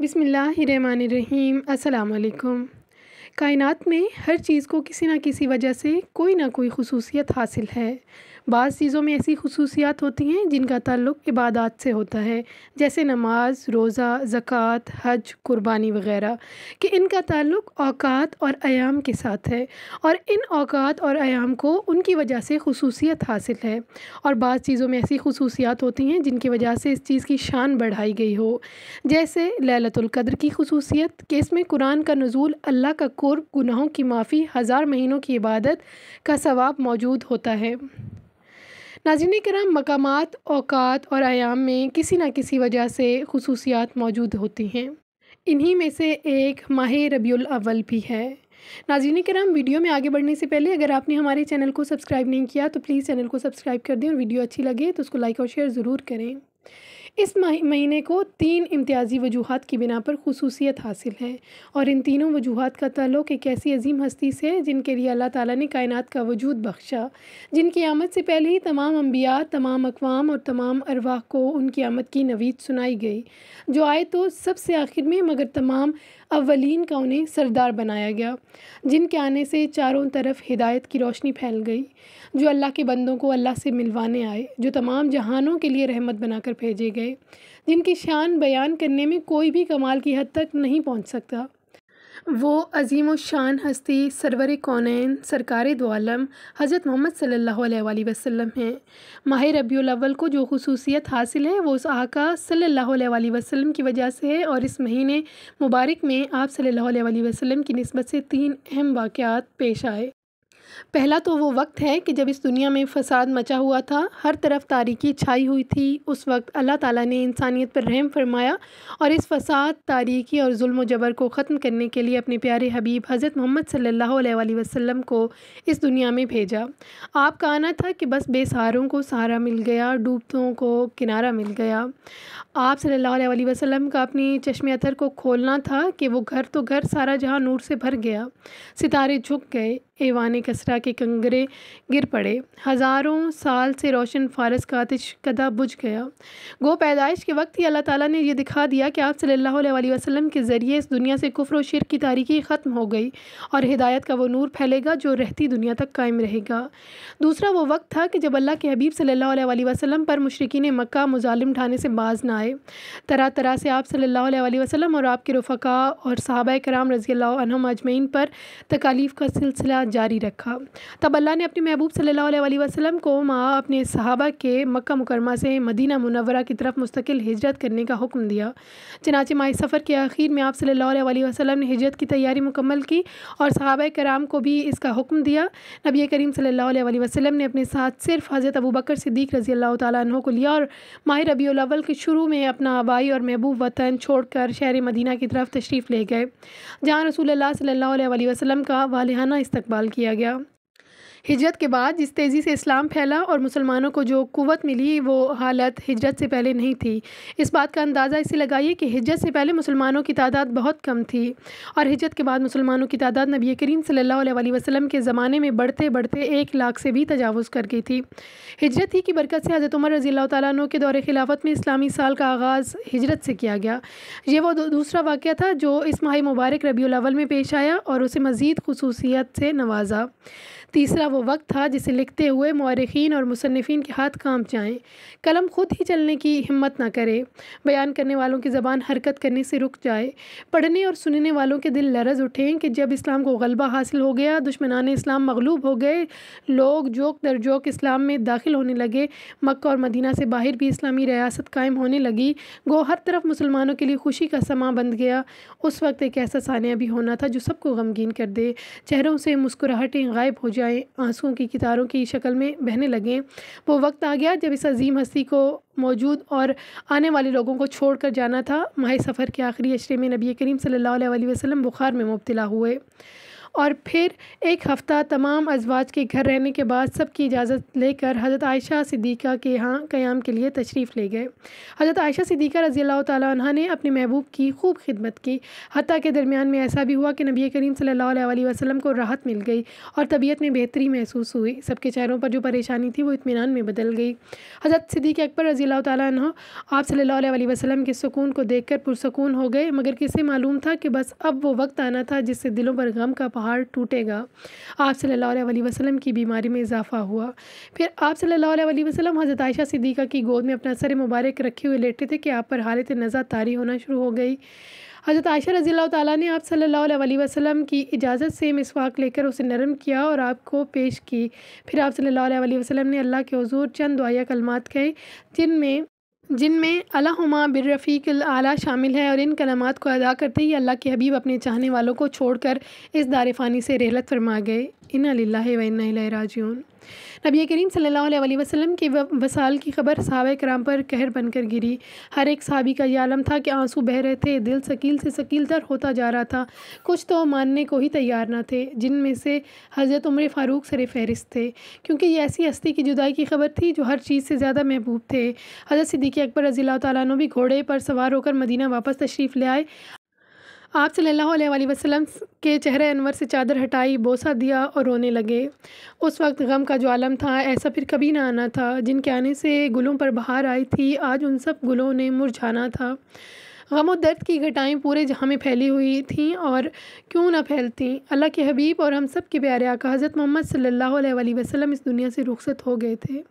बिसमीम् अल्लाम कायनात में हर चीज़ को किसी ना किसी वजह से कोई ना कोई खसूसियत हासिल है बाज़ चीज़ों में ऐसी खसूसियात होती हैं जिनका ताल्लुक़ इबादत से होता है जैसे नमाज रोज़ा ज़क़़त हज क़ुरबानी वग़ैरह कि इनका ताल्लुक़ अवकात और आयाम के साथ है और इन अवकात और आयाम को उनकी वजह से खसूसियत हासिल है और बाद चीज़ों में ऐसी खसूसियात होती हैं जिनकी वजह से इस चीज़ की शान बढ़ाई गई हो जैसे ललतुल्क़द्र की खसूसियत के इसमें कुरान का नज़ूल अल्लाह का कुर्ब गुनाहों की माफ़ी हज़ार महीनों की इबादत का सवाब मौजूद होता है नाजिन कराम मकाम अवकात और आयाम में किसी न किसी वजह से खसूसियात मौजूद होती हैं इन्हीं में से एक माह रबील अव्वल भी है नाजिन कराम वीडियो में आगे बढ़ने से पहले अगर आपने हमारे चैनल को सब्सक्राइब नहीं किया तो प्लीज़ चैनल को सब्सक्राइब कर दें और वीडियो अच्छी लगे तो उसको लाइक और शेयर ज़रूर करें इस महीने को तीन इम्तियाजी वजूहत की बिना पर खसूसियत हासिल है और इन तीनों वजूहत का तल्लुक एक ऐसी अजीम हस्ती से है जिनके लिए अल्लाह ताला ने कायनात का वजूद बख्शा जिनकी आमद से पहले ही तमाम अम्बिया तमाम अकवाम और तमाम अरवाह को उनकी आमद की नवीद सुनाई गई जो आए तो सबसे आखिर में मगर तमाम अवलिन का उन्हें सरदार बनाया गया जिनके आने से चारों तरफ हिदायत की रोशनी फैल गई जो अल्लाह के बंदों को अल्लाह से मिलवाने आए जो तमाम जहानों के लिए रहमत बनाकर भेजे गए गए जिनकी शान बयान करने में कोई भी कमाल की हद तक नहीं पहुंच सकता वो अजीम शान हस्ती सरवर कौन सरकार दोआलम हज़रत मोहम्मद सल्ला वसम हैं माह रबी अव्वल को जो खसूसियत हासिल है वो उस आका सल्ला वसम की वजह से है और इस महीने मुबारक में आप सल्ला वसम की नस्बत से तीन अहम वाक़ात पेश आए पहला तो वो वक्त है कि जब इस दुनिया में फसाद मचा हुआ था हर तरफ तारीकी छाई हुई थी उस वक्त अल्लाह ताला ने इंसानियत पर रहम फरमाया और इस फसाद तारीकी और जुल्म जबर को ख़त्म करने के लिए अपने प्यारे हबीब हज़रत मोहम्मद सल्लल्लाहु अलैहि वसल्लम को इस दुनिया में भेजा आपका आना था कि बस बेसहारों को सहारा मिल गया डूबतों को किनारा मिल गया आप सल्लल्लाहु अलैहि वसल्लम का अपनी चश्मे अतर को खोलना था कि वो घर तो घर सारा जहाँ नूर से भर गया सितारे झुक गए एवान कसरा के कंगरे गिर पड़े हज़ारों साल से रोशन फारस का आतिश कदा बुझ गया गो पैदाइश के वक्त ही अल्लाह ताला ने यह दिखा दिया कि आप सल्लल्लाहु अलैहि वसल्लम के ज़रिए इस दुनिया से कुफ़र शिर की तारीखी ख़त्म हो गई और हिदायत का वो नूर फैलेगा जो रहती दुनिया तक कायम रहेगा दूसरा वो वक्त था कि जब अल्लाह के हबीब सल्ला वसलम पर ने मक् मुजालिम ठाने से बाज ना आए तरह तरह से आप सल्ला वसलम और आपके रफ़ा और साहबा कराम रज़ी अजमैन पर तकालीफ़ का सिलसिला जारी रखा तब अल्लाह ने अपने महबूब सल्लल्लाहु अलैहि वसल्लम को माँ अपने सहाबा के मक्का मुकरमा से मदीना मुनवरा की तरफ मुस्तकिल हिजरत करने का हुक्म दिया चनाचे माह सफ़र के आखिर में आप सल्ला वसलम ने हिजरत की तैयारी मुकम्मल की और सहाबा कराम को भी इसका हुक्म दिया नबी करीम सल्ला वसलम ने अपने साथ सिर्फ हज़रत अबू बकर सिद्दीक रजी अल्लाह तहों को लिया और माह रबी अलावल के शुरू में अपना आबाई और महबूब वतन छोड़कर शहर मदीना की तरफ तशरीफ़ ले गए जहाँ रसूल सल्ला वसलम का वालहाना इस्तबाल देखभाल किया गया हिजरत के बाद जिस तेज़ी से इस्लाम फैला और मुसलमानों को जो कुत मिली वो हालत हिजरत से पहले नहीं थी इस बात का अंदाज़ा इसे लगाइए कि हिजरत से पहले मुसलमानों की तादाद बहुत कम थी और हिजरत के बाद मुसलमानों की तादाद नबी करीम सल्ला वसलम के ज़माने में बढ़ते बढ़ते एक लाख से भी तजावज़ कर गई थी हिजरत ही की बरकत से हज़रत उमर रज़ी तु के दौरे खिलाफत में इस्लामी साल का आगाज़ हिजरत से किया गया ये वो दूसरा वाक़ था जो इस माह मुबारक रबी में पेश आया और उसे मज़ीद खसूसियत से नवाजा तीसरा वो वक्त था जिसे लिखते हुए मौरखीन और मुसनफ़िन के हाथ काम जाएँ कलम ख़ुद ही चलने की हिम्मत ना करे बयान करने वालों की ज़बान हरकत करने से रुक जाए पढ़ने और सुनने वालों के दिल लरज उठें कि जब इस्लाम को गलबा हासिल हो गया दुश्मनान इस्लाम मगलूब हो गए लोग जोक दर जोक इस्लाम में दाखिल होने लगे मक्का और मदीना से बाहर भी इस्लामी रियासत कायम होने लगी गो हर तरफ मुसलमानों के लिए खुशी का समा बन गया उस वक्त एक ऐसा सानिया भी होना था जो सबको गमगीन कर दे चेहरों से मुस्कुराहटें गायब हो जाएँ आंसुओं की कितारों की शक्ल में बहने लगे वो वक्त आ गया जब इस अजीम हस्ती को मौजूद और आने वाले लोगों को छोड़ कर जाना था माह सफ़र के आखिरी अशरे में नबी करीम सल्ला वसम बुखार में मुबतला हुए और फिर एक हफ़्ता तमाम अजवाज के घर रहने के बाद सब की इजाज़त लेकर हज़रत आयशा सिद्दीक़ा के यहाँ क़याम के लिए तशरीफ़ ले गए हज़रत आयशा सिद्दीक़ा रज़ी अल्लाह तह ने अपने महबूब की खूब खिदमत की हती के दरमियान में ऐसा भी हुआ कि नबी करीम सल्ला वसम को राहत मिल गई और तबीयत में बेहतरी महसूस हुई सबके चेहरों पर जो परेशानी थी वो इतमान में बदल गई हज़रत सिद्दीक़ अकबर रज़ी अल्लाह तह आप सल्ला वसम के सुकून को देख कर पुरसकून हो गए मगर किसे मालूम था कि बस अब वो वक्त आना था जिससे दिलों पर गम का पहाड़ पहाड़ टूटेगा आप सल्ला वसलम की बीमारी में इजाफ़ा हुआ फिर आप सल्ला वसलम हज़रत आयशा सिद्दीक़ा की गोद में अपना सर मुबारक रखे हुए लेटे थे कि आप पर हालत नज़ा तारी होना शुरू हो गई हज़रत आयशा रज़ी ताली ने आप सल्लल्लाहु अलैहि वसल्लम की इजाज़त से मिसवाक लेकर उसे नरम किया और आपको पेश की फिर आप सल्लल्लाहु अलैहि वसल्लम ने अल्लाह के हजूर चंद दुआया कलमात कहे जिनमें जिनमें अल्लाहुमा बिरफ़ीक़ल आला शामिल है और इन कलामत को अदा करते ही अल्लाह के हबीब अपने चाहने वालों को छोड़कर इस दार फ़ानी से रहलत फरमा गए इन्ना लाही व इन्ना राजून नबी करीम सल्ला वसलम के वसाल की खबर सहाब कराम पर कहर बनकर गिरी हर एक सहाबी का यह आलम था कि आंसू बह रहे थे दिल शकील से शकील तर होता जा रहा था कुछ तो मानने को ही तैयार ना थे जिनमें से हज़रत उम्र फ़ारूक सर फहरिस्त थे क्योंकि ये ऐसी हस्ती की जुदाई की खबर थी जो हर चीज़ से ज़्यादा महबूब थे हज़रत सिद्दीकी अकबर रजील्ला तैन भी घोड़े पर सवार होकर मदीना वापस तशरीफ़ ले आए आप सल्लल्लाहु अलैहि वसल्लम के चेहरे अनवर से चादर हटाई बोसा दिया और रोने लगे उस वक्त गम का जो आलम था ऐसा फिर कभी ना आना था जिनके आने से गुलों पर बहार आई थी आज उन सब गुलों ने मुरझाना था गम और दर्द की घटाएँ पूरे जहाँ में फैली हुई थीं और क्यों ना फैलती अल्लाह के हबीब और हम सब के प्यारे आका हज़रत मोहम्मद सल्लल्लाहु अलैहि वसल्लम इस दुनिया से रुखसत हो गए थे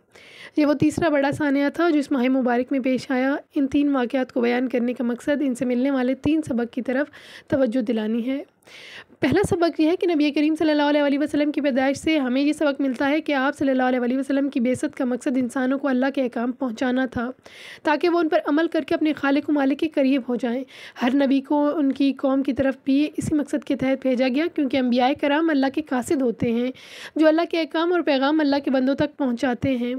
ये वो तीसरा बड़ा सानिया था जो इस माह मुबारक में पेश आया इन तीन वाक़ात को बयान करने का मकसद इनसे मिलने वाले तीन सबक की तरफ तवज्जो दिलानी है पहला सबक यह है कि नबी करीम सल्लल्लाहु अलैहि वसल्लम की पैदाइश से हमें यह सबक मिलता है कि आप सल्लल्लाहु अलैहि वसल्लम की बेसत का मकसद इंसानों को अल्लाह के अहकाम पहुंचाना था ताकि वो उन पर अमल करके अपने खालिक मालिक के करीब हो जाएं हर नबी को उनकी कौम की तरफ भी इसी मकसद के तहत भेजा गया क्योंकि अम्बिया कराम अल्लाह के कासद होते हैं जो अल्लाह के अहकाम और पैगाम अल्लाह के बंदों तक पहुँचाते हैं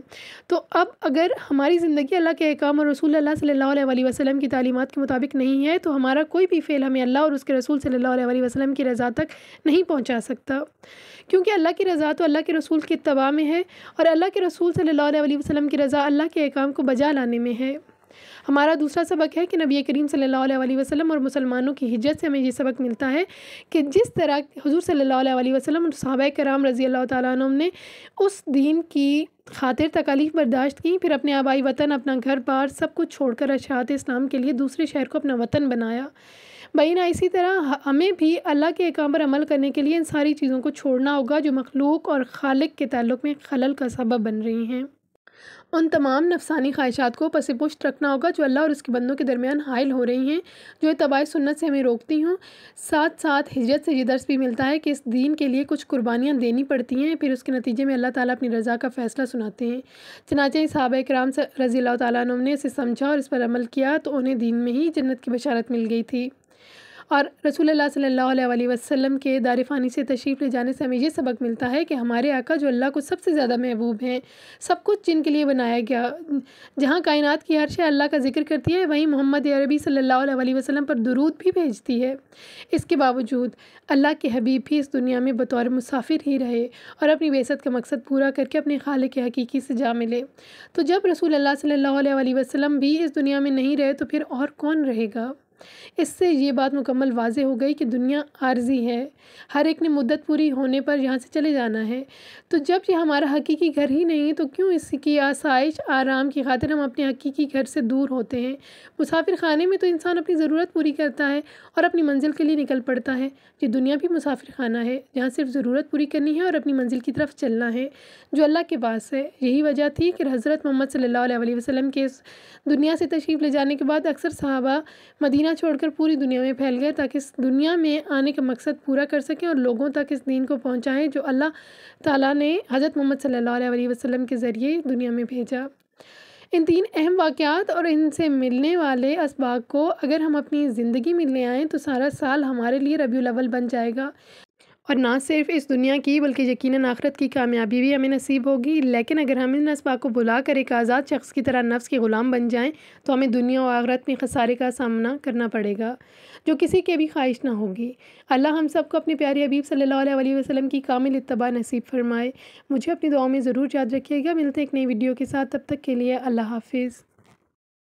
तो अब अगर हमारी ज़िंदगी अल्लाह के अहकाम और रसूल अल्लाह सल्ला वसलम की तालीमत के मुताबिक नहीं है तो हमारा कोई भी फ़ेल हमें अल्लाह और उसके रसूल सल्ला वसलम की रज़ा तक नहीं पहुँचा सकता क्योंकि अल्लाह की रज़ा तो अल्लाह के रसूल के तबाह में है और अल्लाह के रसूल सल्ला वसलम की रज़ा अल्लाह के अहकाम को बजा लाने में है हमारा दूसरा सबक है कि नबी करीम सल्लल्लाहु अलैहि वसल्लम और मुसलमानों की हिजत से हमें ये सबक मिलता है कि जिस तरह हजूर सल्ला वसलम और सहाब कराम रज़ी अल्लाह तुम ने उस दीन की खातिर तकालीफ बर्दाश्त की फिर अपने आबाई वतन अपना घर बार सब कुछ छोड़कर अशात इस्लाम के लिए दूसरे शहर को अपना वतन बनाया बहना इसी तरह हमें भी अल्लाह के काम पर अमल करने के लिए इन सारी चीज़ों को छोड़ना होगा जो मखलूक और खालिक के ताल्लुक में खलल का सबब बन रही हैं उन तमाम नफसानी ख्वाहिशात को पस रखना होगा जो अल्लाह और उसके बंदों के दरमियान हायल हो रही हैं जो तबाह सुन्नत से हमें रोकती हूँ साथ साथ हिजरत से ये दर्स भी मिलता है कि इस दीन के लिए कुछ कुर्बानियाँ देनी पड़ती हैं फिर उसके नतीजे में अल्लाह ताली अपनी रज़ा का फ़ैसला सुनाते हैं चनाचे साहब कराम रज़ी तुमने इसे समझा और इस पर अमल किया तो उन्हें दीन में ही जन्नत की बशारत मिल गई थी और रसूल सल्ला वसम के दारफ़ानी से तशरीफ़ ले जाने से हमें यह सबक मिलता है कि हमारे आका जो अल्लाह को सबसे ज़्यादा महबूब हैं सब कुछ जिनके लिए बनाया गया जहाँ कायन की हर शे अल्लाह का जिक्र करती है वहीं मोहम्मद अरबी सल्ला वसलम पर दरूद भी भेजती है इसके बावजूद अल्लाह के हबीब भी इस दुनिया में बतौर मुसाफिर ही रहे और अपनी बेसत का मकसद पूरा करके अपने खाल के हकीकी से जा मिले तो जब रसूल अल्लाह सल्ला वसलम भी इस दुनिया में नहीं रहे तो फिर और कौन रहेगा इससे ये बात मुकम्मल वाज हो गई कि दुनिया आर्जी है हर एक ने मुद्दत पूरी होने पर यहाँ से चले जाना है तो जब ये हमारा हकीकी घर ही नहीं तो क्यों इसकी आसाइश आराम की खातिर हम अपने हकीकी घर से दूर होते हैं मुसाफिर खाने में तो इंसान अपनी ज़रूरत पूरी करता है और अपनी मंजिल के लिए निकल पड़ता है ये दुनिया भी मुसाफिर खाना है जहाँ सिर्फ ज़रूरत पूरी करनी है और अपनी मंजिल की तरफ चलना है जो अल्लाह के पास है यही वजह थी कि हज़रत मोहम्मद सल्ला वसलम के दुनिया से तशरीफ़ ले जाने के बाद अक्सर साहबा मदीना मदीना छोड़कर पूरी दुनिया में फैल गए ताकि इस दुनिया में आने का मकसद पूरा कर सकें और लोगों तक इस दीन को पहुँचाएँ जो अल्लाह ताला ने हज़रत मोहम्मद सल्ला वसलम के ज़रिए दुनिया में भेजा इन तीन अहम वाक़ात और इनसे मिलने वाले इसबाक को अगर हम अपनी ज़िंदगी में ले आएँ तो सारा साल हमारे लिए रबी लवल बन जाएगा और ना सिर्फ इस दुनिया की बल्कि यकीन आखरत की कामयाबी भी हमें नसीब होगी लेकिन अगर हम इन इसबा को बुला कर एक आज़ाद शख्स की तरह नफ्स के ग़ुलाम बन जाएँ तो हमें दुनिया और आखरत में खसारे का सामना करना पड़ेगा जो किसी के भी ख्वाहिश ना होगी अल्लाह हम सब को अपने प्यारे हबीब सल्ला वसलम की कामिल इतबा नसीब फरमाए मुझे अपनी दुआ में ज़रूर याद रखिएगा मिलते एक नई वीडियो के साथ तब तक के लिए अल्लाह हाफिज़